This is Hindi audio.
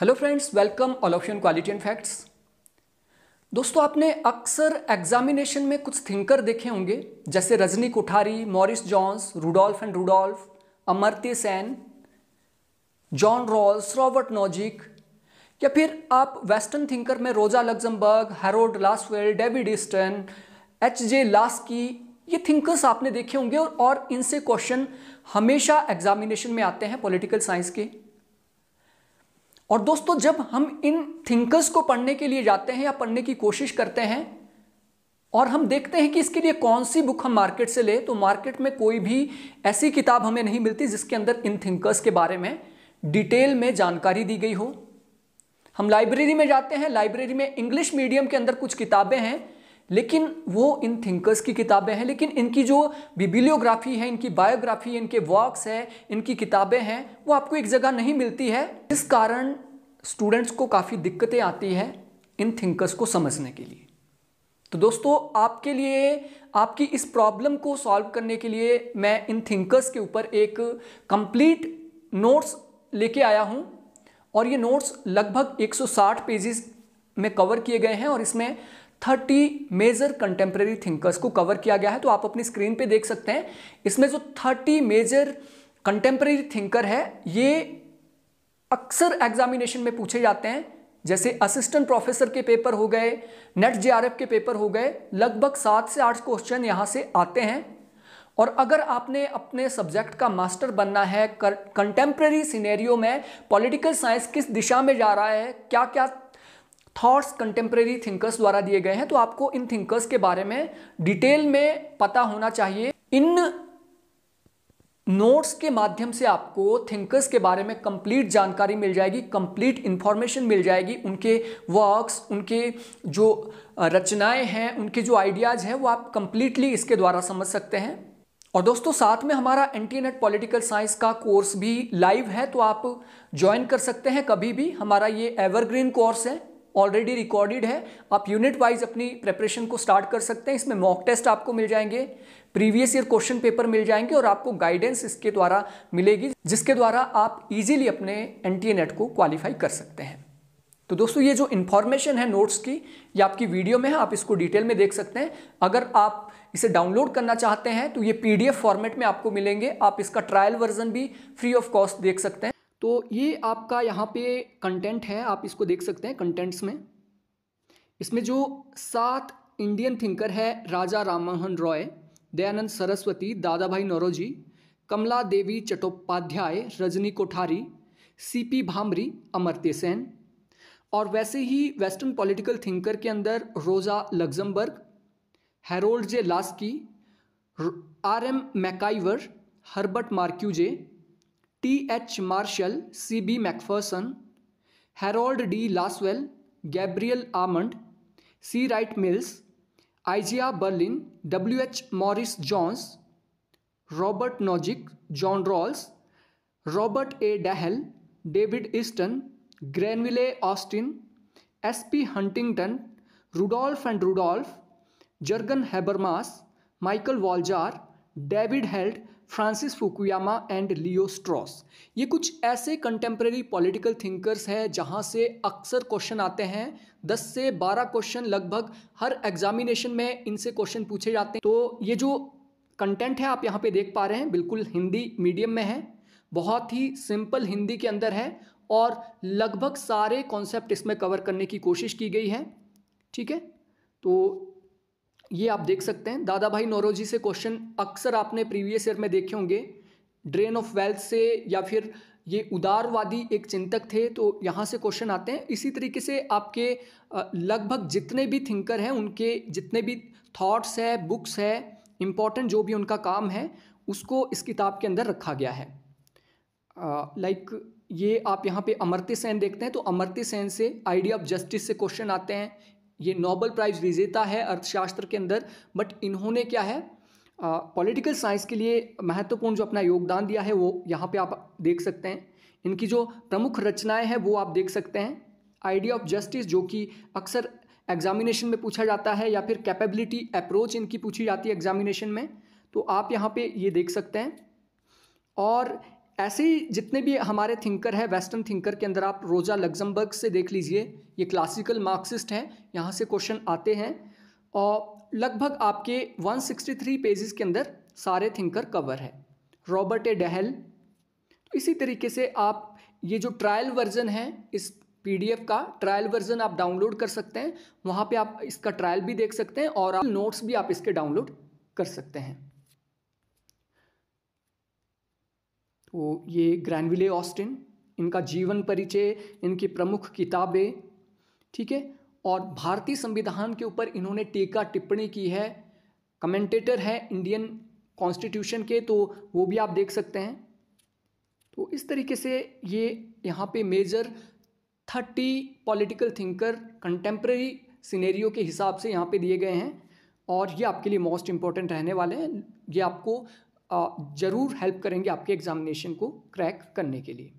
hello friends welcome all option quality and facts दोस्तों आपने अक्सर एग्जामिनेशन में कुछ थिंकर देखे होंगे जैसे Rajni Kothari Morris Jones Rudolph and Rudolph Amartya Sen John Rawls Robert Nozick या फिर आप वेस्टर्न थिंकर में Rosa Luxemburg Harold Lasswell David Easton H J Laski ये थिंकर्स आपने देखे होंगे और, और इनसे क्वेश्चन हमेशा एग्जामिनेशन में आते हैं पॉलिटिकल साइंस के और दोस्तों जब हम इन थिंकर्स को पढ़ने के लिए जाते हैं या पढ़ने की कोशिश करते हैं और हम देखते हैं कि इसके लिए कौन सी बुक हम मार्केट से ले तो मार्केट में कोई भी ऐसी किताब हमें नहीं मिलती जिसके अंदर इन थिंकर्स के बारे में डिटेल में जानकारी दी गई हो हम लाइब्रेरी में जाते हैं लाइब्रेरी में इंग्लिश मीडियम के अंदर कुछ किताबें हैं लेकिन वो इन थिंकर्स की किताबें हैं लेकिन इनकी जो बिबिलियोग्राफी है इनकी बायोग्राफी इनके वर्क्स है इनकी किताबें हैं वो आपको एक जगह नहीं मिलती है इस कारण स्टूडेंट्स को काफ़ी दिक्कतें आती हैं इन थिंकर्स को समझने के लिए तो दोस्तों आपके लिए आपकी इस प्रॉब्लम को सॉल्व करने के लिए मैं इन थिंकर्स के ऊपर एक कंप्लीट नोट्स लेके आया हूँ और ये नोट्स लगभग 160 पेजेस में कवर किए गए हैं और इसमें थर्टी मेजर कंटेम्प्रेरी थिंकर्स को कवर किया गया है तो आप अपनी स्क्रीन पे देख सकते हैं इसमें जो थर्टी मेजर कंटेम्प्रेरी थिंकर है ये अक्सर एग्जामिनेशन में पूछे जाते हैं जैसे असिस्टेंट प्रोफेसर के पेपर हो गए नेट जेआरएफ के पेपर हो गए लगभग सात से आठ क्वेश्चन यहाँ से आते हैं और अगर आपने अपने सब्जेक्ट का मास्टर बनना है कंटेम्प्रेरी सिनेरियो में पॉलिटिकल साइंस किस दिशा में जा रहा है क्या क्या थॉट्स कंटेम्प्रेरी थिंकर्स द्वारा दिए गए हैं तो आपको इन थिंकर्स के बारे में डिटेल में पता होना चाहिए इन नोट्स के माध्यम से आपको थिंकर्स के बारे में कंप्लीट जानकारी मिल जाएगी कंप्लीट इन्फॉर्मेशन मिल जाएगी उनके वर्क्स उनके जो रचनाएं हैं उनके जो आइडियाज़ हैं वो आप कंप्लीटली इसके द्वारा समझ सकते हैं और दोस्तों साथ में हमारा एंटी नेट पॉलिटिकल साइंस का कोर्स भी लाइव है तो आप ज्वाइन कर सकते हैं कभी भी हमारा ये एवरग्रीन कोर्स है ऑलरेडी रिकॉर्डेड है आप यूनिट वाइज अपनी प्रेपरेशन को स्टार्ट कर सकते हैं इसमें मॉक टेस्ट आपको मिल जाएंगे प्रीवियस ईयर क्वेश्चन पेपर मिल जाएंगे और आपको गाइडेंस इसके द्वारा मिलेगी जिसके द्वारा आप इजीली अपने एन नेट को क्वालिफाई कर सकते हैं तो दोस्तों ये जो इन्फॉर्मेशन है नोट्स की ये आपकी वीडियो में है आप इसको डिटेल में देख सकते हैं अगर आप इसे डाउनलोड करना चाहते हैं तो ये पीडीएफ फॉर्मेट में आपको मिलेंगे आप इसका ट्रायल वर्जन भी फ्री ऑफ कॉस्ट देख सकते हैं तो ये आपका यहाँ पे कंटेंट है आप इसको देख सकते हैं कंटेंट्स में इसमें जो सात इंडियन थिंकर है राजा राम रॉय दयानंद सरस्वती दादा भाई नौरोजी कमला देवी चट्टोपाध्याय रजनी कोठारी सीपी भामरी अमरते सेन और वैसे ही वेस्टर्न पॉलिटिकल थिंकर के अंदर Rosa Luxemburg Harold J Laski R M MacIver Herbert Marcuse T H Marshall C B Macpherson Harold D Lasswell Gabriel Almond C Wright Mills Isaiah Berlin W H Morris Jones Robert Nozick John Rawls Robert A Dahl David Easton Granville Austin S P Huntington Rudolph and Rudolph Jurgen Habermas Michael Walzer David Held Francis Fukuyama and Leo Strauss ये कुछ ऐसे कंटेम्प्रेरी पॉलिटिकल थिंकर्स हैं जहाँ से अक्सर क्वेश्चन आते हैं 10 से 12 क्वेश्चन लगभग हर एग्जामिनेशन में इनसे क्वेश्चन पूछे जाते हैं तो ये जो कंटेंट है आप यहाँ पे देख पा रहे हैं बिल्कुल हिंदी मीडियम में है बहुत ही सिंपल हिंदी के अंदर है और लगभग सारे कॉन्सेप्ट इसमें कवर करने की कोशिश की गई है ठीक है तो ये आप देख सकते हैं दादा भाई नौरोजी से क्वेश्चन अक्सर आपने प्रीवियस ईयर में देखे होंगे ड्रेन ऑफ वेल्थ से या फिर ये उदारवादी एक चिंतक थे तो यहाँ से क्वेश्चन आते हैं इसी तरीके से आपके लगभग जितने भी थिंकर हैं उनके जितने भी थॉट्स है बुक्स है इम्पॉर्टेंट जो भी उनका काम है उसको इस किताब के अंदर रखा गया है लाइक like, ये आप यहाँ पे अमर्त्य सेन देखते हैं तो अमर्त्य सेन से आइडिया ऑफ जस्टिस से क्वेश्चन आते हैं ये नोबल प्राइज़ विजेता है अर्थशास्त्र के अंदर बट इन्होंने क्या है पॉलिटिकल uh, साइंस के लिए महत्वपूर्ण जो अपना योगदान दिया है वो यहाँ पे आप देख सकते हैं इनकी जो प्रमुख रचनाएं हैं वो आप देख सकते हैं आइडिया ऑफ जस्टिस जो कि अक्सर एग्जामिनेशन में पूछा जाता है या फिर कैपेबिलिटी अप्रोच इनकी पूछी जाती है एग्जामिनेशन में तो आप यहाँ पे ये देख सकते हैं और ऐसे ही जितने भी हमारे थिंकर हैं वेस्टर्न थिंकर के अंदर आप रोजा लग्जमबर्ग से देख लीजिए ये क्लासिकल मार्क्सिस्ट हैं यहाँ से क्वेश्चन आते हैं और लगभग आपके 163 पेजेस के अंदर सारे थिंकर कवर है रॉबर्ट ए डहल तो इसी तरीके से आप ये जो ट्रायल वर्जन है इस पीडीएफ का ट्रायल वर्जन आप डाउनलोड कर सकते हैं वहाँ पे आप इसका ट्रायल भी देख सकते हैं और आप नोट्स भी आप इसके डाउनलोड कर सकते हैं वो ये ग्रैंडविले ऑस्टिन इनका जीवन परिचय इनकी प्रमुख किताबें ठीक है और भारतीय संविधान के ऊपर इन्होंने टीका टिप्पणी की है कमेंटेटर है इंडियन कॉन्स्टिट्यूशन के तो वो भी आप देख सकते हैं तो इस तरीके से ये यहाँ पे major thirty political thinker contemporary scenario के हिसाब से यहाँ पे दिए गए हैं और ये आपके लिए मोस्ट इम्पॉर्टेंट रहने वाले हैं ये आपको ज़रूर हेल्प करेंगे आपके एग्ज़ामिनेशन को क्रैक करने के लिए